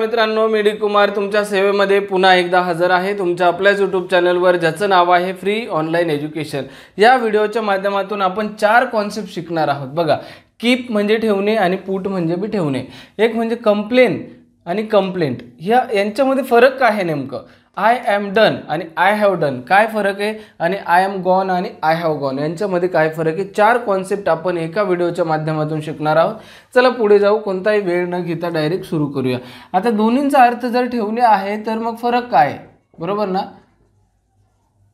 मित्रांनो मिडी कुमार तुमच्या सेवेमध्ये पुन्हा एकदा हजर आहे तुमच्या आपल्याच यूट्यूब चॅनलवर ज्याचं नाव आहे फ्री ऑनलाईन एज्युकेशन या व्हिडिओच्या माध्यमातून आपण चार कॉन्सेप्ट शिकणार आहोत बघा कीप म्हणजे ठेवणे आणि पूट म्हणजे बी ठेवणे एक म्हणजे कंप्लेन आणि कंप्लेंट ह्या यांच्यामध्ये फरक काय आहे नेमकं आय ॲम डन आणि आय हॅव डन काय फरक आहे आणि आय एम गॉन आणि आय हॅव गॉन यांच्यामध्ये काय फरक आहे चार कॉन्सेप्ट आपण एका व्हिडिओच्या माध्यमातून शिकणार आहोत चला पुढे जाऊ कोणताही वेळ न घेता डायरेक्ट सुरू करूया आता दोन्हींचा अर्थ जर ठेवणे आहे तर मग फरक काय बरोबर ना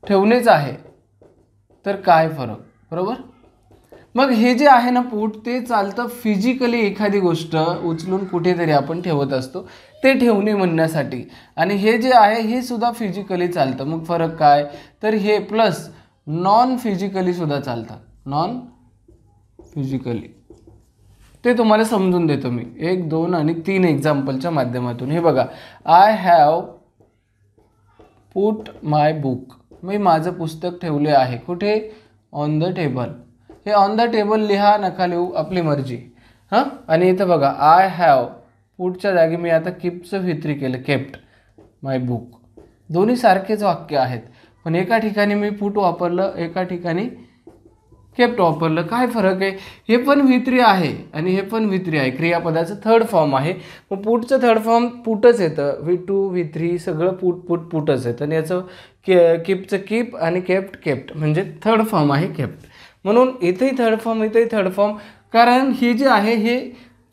ठेवणेच आहे तर काय फरक बरोबर मग हे जे आहे ना पोट ते चालतं फिजिकली एखादी गोष्ट उचलून कुठेतरी आपण ठेवत असतो ते ठेवणे म्हणण्यासाठी आणि हे जे आहे हे सुद्धा फिजिकली चालतं मग फरक काय तर हे प्लस नॉन फिजिकली सुद्धा चालतं नॉन फिजिकली ते तुम्हाला समजून देतो मी एक दोन आणि तीन एक्झाम्पलच्या माध्यमातून हे बघा I have put my book मी माझं पुस्तक ठेवले आहे कुठे ऑन द टेबल हे ऑन द टेबल लिहा नका लिहू आपली मर्जी हां आणि इथं बघा आय हॅव पुटच्या जागी मी आता किपचं भित्री केलं केप्ट माय बुक दोन्ही सारखेच वाक्य आहेत पण एका ठिकाणी मी पुट वापरलं एका ठिकाणी केप्ट वापरलं काय फरक आहे हे पण वित्री आहे आणि हे पण वित्री आहे क्रियापदाचं थर्ड फॉर्म आहे मग पुटचं थर्ड फॉर्म पुटच येतं व्ही टू व्ही थ्री सगळं पुट पुट पुटच येतं आणि याचं के किपचं किप आणि केप्ट केप्ट म्हणजे थर्ड फॉर्म आहे केप्ट म्हणून इथेही थर्ड फॉर्म इथेही थर्ड फॉर्म कारण हे जे आहे हे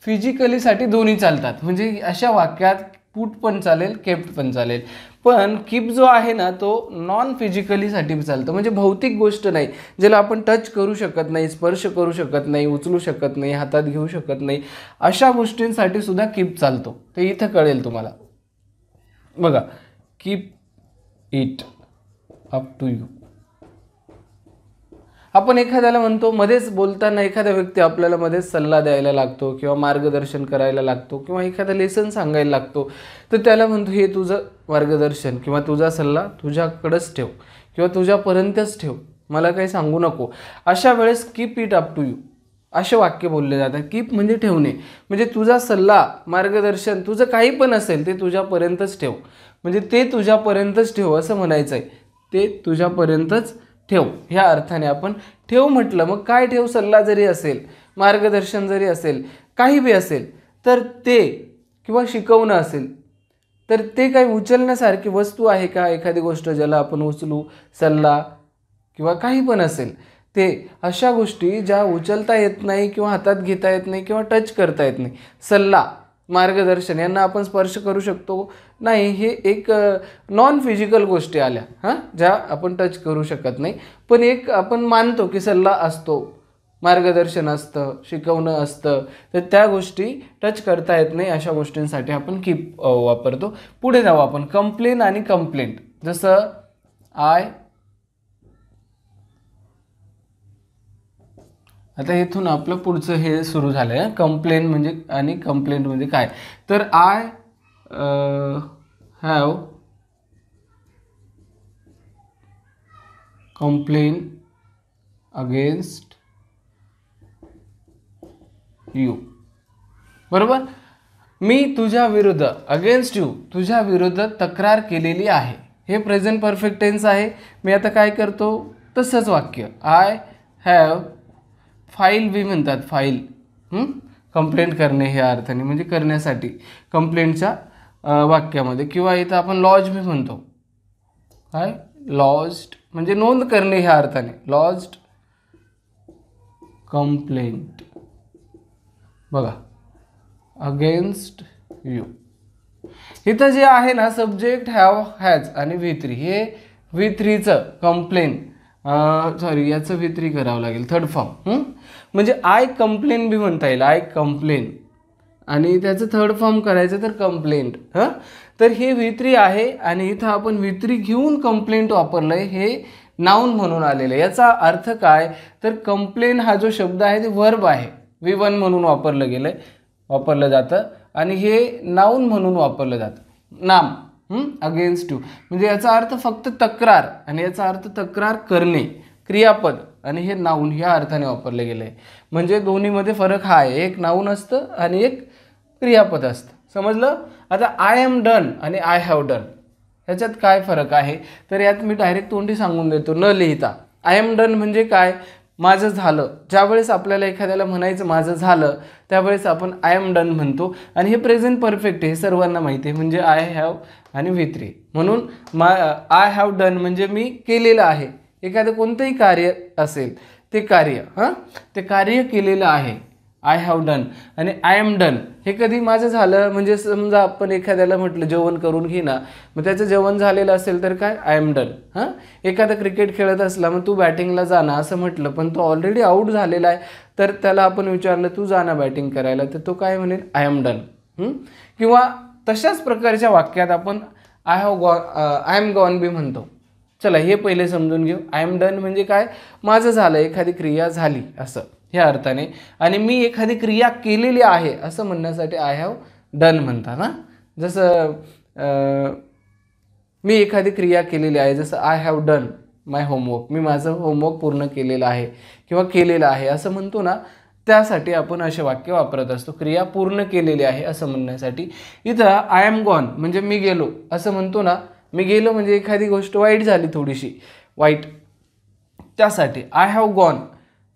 फिजिकलीसाठी दोन्ही चालतात म्हणजे अशा वाक्यात पूट पण चालेल केप्ट पण चालेल पण किप जो आहे ना तो नॉन फिजिकलीसाठी चालतो म्हणजे भौतिक गोष्ट नाही ज्याला आपण टच करू शकत नाही स्पर्श करू शकत नाही उचलू शकत नाही हातात घेऊ शकत नाही अशा गोष्टींसाठी सुद्धा किप चालतो ते इथं कळेल तुम्हाला बघा keep it up to you आपण एखाद्याला म्हणतो मध्येच बोलताना एखादा व्यक्ती आपल्याला मध्येच सल्ला द्यायला लागतो किंवा मार्गदर्शन करायला लागतो किंवा एखादा लेसन सांगायला लागतो तर त्याला म्हणतो हे तुझं मार्गदर्शन किंवा तुझा सल्ला तुझ्याकडंच ठेव किंवा तुझ्यापर्यंतच ठेव मला काही सांगू नको अशा वेळेस keep it up to you असे वाक्य बोलले जातात कीप म्हणजे ठेवणे म्हणजे तुझा सल्ला मार्गदर्शन तुझं काही पण असेल ते तुझ्यापर्यंतच ठेव म्हणजे ते तुझ्यापर्यंतच ठेव असं म्हणायचं आहे ते तुझ्यापर्यंतच ठेव ह्या अर्थाने आपण ठेव म्हटलं मग काय ठेव सल्ला जरी असेल मार्गदर्शन जरी असेल काही बी असेल तर ते किंवा शिकवणं असेल तर ते काही उचलण्यासारखी वस्तू आहे का एखादी गोष्ट ज्याला आपण उचलू सल्ला किंवा काही पण असेल ते अशा गोष्टी ज्या उचलता येत नाही किंवा हातात घेता येत नाही किंवा टच करता येत नाही सल्ला मार्गदर्शन यांना आपण स्पर्श करू शकतो नाही हे एक नॉन फिजिकल गोष्टी आल्या हां ज्या आपण टच करू शकत नाही पण एक आपण मानतो की सल्ला असतो मार्गदर्शन असतं शिकवणं असतं तर त्या गोष्टी टच करता येत नाही अशा गोष्टींसाठी आपण कीप वापरतो पुढे जाऊ आपण कंप्लेन आणि कंप्लेंट जसं आय आता इथून आपलं पुढचं हे सुरू झालंय आहे कंप्लेंट म्हणजे आणि कंप्लेंट म्हणजे काय तर I have complain against you बरोबर मी तुझ्या विरुद्ध अगेन्स्ट यू तुझ्या विरुद्ध तक्रार केलेली आहे हे प्रेझेंट परफेक्ट टेन्स आहे मी आता काय करतो तसंच वाक्य आय हॅव फाईल बी म्हणतात फाईल कंप्लेंट करणे ह्या अर्थाने म्हणजे करण्यासाठी कंप्लेंटच्या वाक्यामध्ये किंवा इथं आपण लॉज बी म्हणतो काय लॉज्ड म्हणजे नोंद करणे ह्या अर्थाने लॉज्ड कंप्लेंट बघा अगेन्स्ट यू इथं जे आहे ना सब्जेक्ट हॅव हॅज आणि व्ही थ्री हे व्ही थ्रीचं कंप्लेन सॉरी याचं वित्री करावं लागेल थर्ड फॉर्म म्हणजे आय कंप्लेन बी म्हणता येईल आय कंप्लेन आणि त्याचं थर्ड फॉर्म करायचं तर कंप्लेंट हं तर हे वित्री आहे आणि इथं आपण वित्री घेऊन कंप्लेंट वापरलं आहे हे नाऊन म्हणून आलेलं आहे याचा अर्थ काय तर कंप्लेन हा जो शब्द आहे ते वर्ब आहे वी वन म्हणून वापरलं गेलं आहे वापरलं जातं आणि हे नाऊन म्हणून वापरलं जातं नाम अगेन्स्ट टू म्हणजे याचा अर्थ फक्त तक्रार आणि याचा अर्थ तक्रार करणे क्रियापद आणि हे नाऊन ह्या अर्थाने वापरले गेले म्हणजे दोन्हीमध्ये फरक हा आहे एक नाऊन असतं आणि एक क्रियापद असतं समजलं आता आय एम डन आणि आय हॅव डन ह्याच्यात काय फरक आहे तर यात मी डायरेक्ट तोंडी सांगून देतो न लिहिता आय एम डन म्हणजे काय माझं झालं ज्यावेळेस आपल्याला एखाद्याला म्हणायचं माझं झालं त्यावेळेस आपण आय एम डन म्हणतो आणि हे प्रेझेंट परफेक्ट हे सर्वांना माहिती आहे म्हणजे आय हॅव आणि विथ्री म्हणून मा आय हॅव डन म्हणजे मी केलेलं आहे एखादं कोणतंही कार्य असेल ते कार्य हां ते कार्य केलेलं आहे आय हॅव डन आणि आय एम डन हे कधी माझं झालं म्हणजे समजा आपण एखाद्याला म्हटलं जेवण करून घे ना मग त्याचं जेवण झालेलं असेल तर काय आय एम डन हां एखादा क्रिकेट खेळत असला मग तू बॅटिंगला जाणं असं म्हटलं पण तो ऑलरेडी आऊट झालेला आहे तर त्याला आपण विचारलं तू जा ना बॅटिंग करायला तर तो काय म्हणेल आय एम डन किंवा तशाच प्रकारच्या वाक्यात आपण I have gone I am gone बी म्हणतो चला हे पहिले समजून घेऊ आय एम डन म्हणजे काय माझं झालं एखादी क्रिया झाली असं ह्या अर्थाने आणि मी एखादी क्रिया केलेली आहे असं म्हणण्यासाठी आय हॅव डन म्हणतात ना जसं मी एखादी क्रिया केलेली आहे जसं I have done my homework मी माझं होमवर्क पूर्ण केलेलं आहे किंवा केलेलं आहे असं म्हणतो ना त्यासाठी आपण असे वाक्य वापरत असतो क्रिया पूर्ण केलेली आहे असं म्हणण्यासाठी इथं आय एम गॉन म्हणजे मी गेलो असं म्हणतो ना मी गेलो म्हणजे एखादी गोष्ट वाईट झाली थोडीशी वाईट त्यासाठी आय हॅव गॉन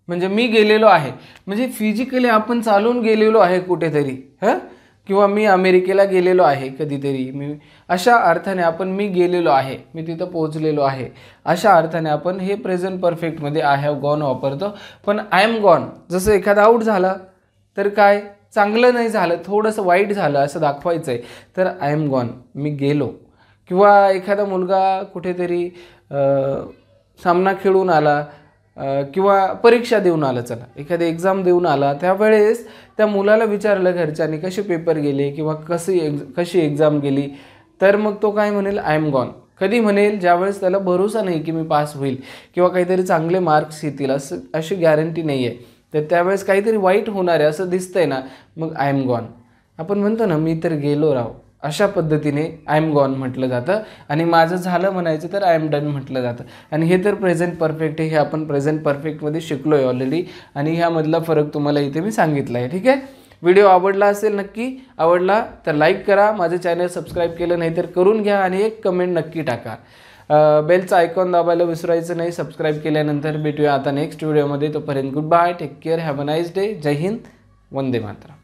म्हणजे मी गेलेलो आहे म्हणजे फिजिकली आपण चालून गेलेलो आहे कुठेतरी हां किंवा मी अमेरिकेला गेलेलो आहे कधीतरी मी अशा अर्थाने आपण मी गेलेलो आहे मी तिथं पोहोचलेलो आहे अशा अर्थाने आपण हे प्रेझेंट परफेक्टमध्ये आय हॅव गॉन वापरतो पण आय एम गॉन जसं एखादा आऊट झाला तर काय चांगलं नाही झालं थोडंसं वाईट झालं असं दाखवायचं आहे तर आय एम गॉन मी गेलो किंवा एखादा मुलगा कुठेतरी सामना खेळून आला किंवा परीक्षा देऊन आलं चला एखादी एक्झाम देऊन आला त्यावेळेस त्या मुलाला विचारलं घरच्यांनी कसे पेपर गेले किंवा कशी एक्झ कशी एक्झाम गेली तर मग तो काय म्हणेल आय एम गॉन कधी म्हणेल ज्यावेळेस त्याला भरोसा नाही की मी पास होईल किंवा काहीतरी चांगले मार्क्स येतील असं अशी गॅरंटी नाही आहे तर त्यावेळेस काहीतरी वाईट होणार आहे असं दिसतंय ना मग आय एम गॉन आपण म्हणतो ना मी तर गेलो राव अशा पद्धतीने आय एम गॉन म्हटलं जातं आणि माझं झालं म्हणायचं तर आय एम डन म्हटलं जातं आणि हे तर प्रेझेंट परफेक्ट आहे हे आपण प्रेझेंट परफेक्टमध्ये शिकलो आहे ऑलरेडी आणि ह्यामधला फरक तुम्हाला इथे मी सांगितला आहे ठीक आहे व्हिडिओ आवडला असेल नक्की आवडला तर लाईक करा माझं चॅनल सबस्क्राईब केलं नाही तर करून घ्या आणि एक कमेंट नक्की टाका बेलचं आयकॉन दाबायला विसरायचं नाही सबस्क्राईब केल्यानंतर भेटूया आता नेक्स्ट व्हिडिओमध्ये तोपर्यंत goodbye take care have a nice day जय हिंद वंदे मातरम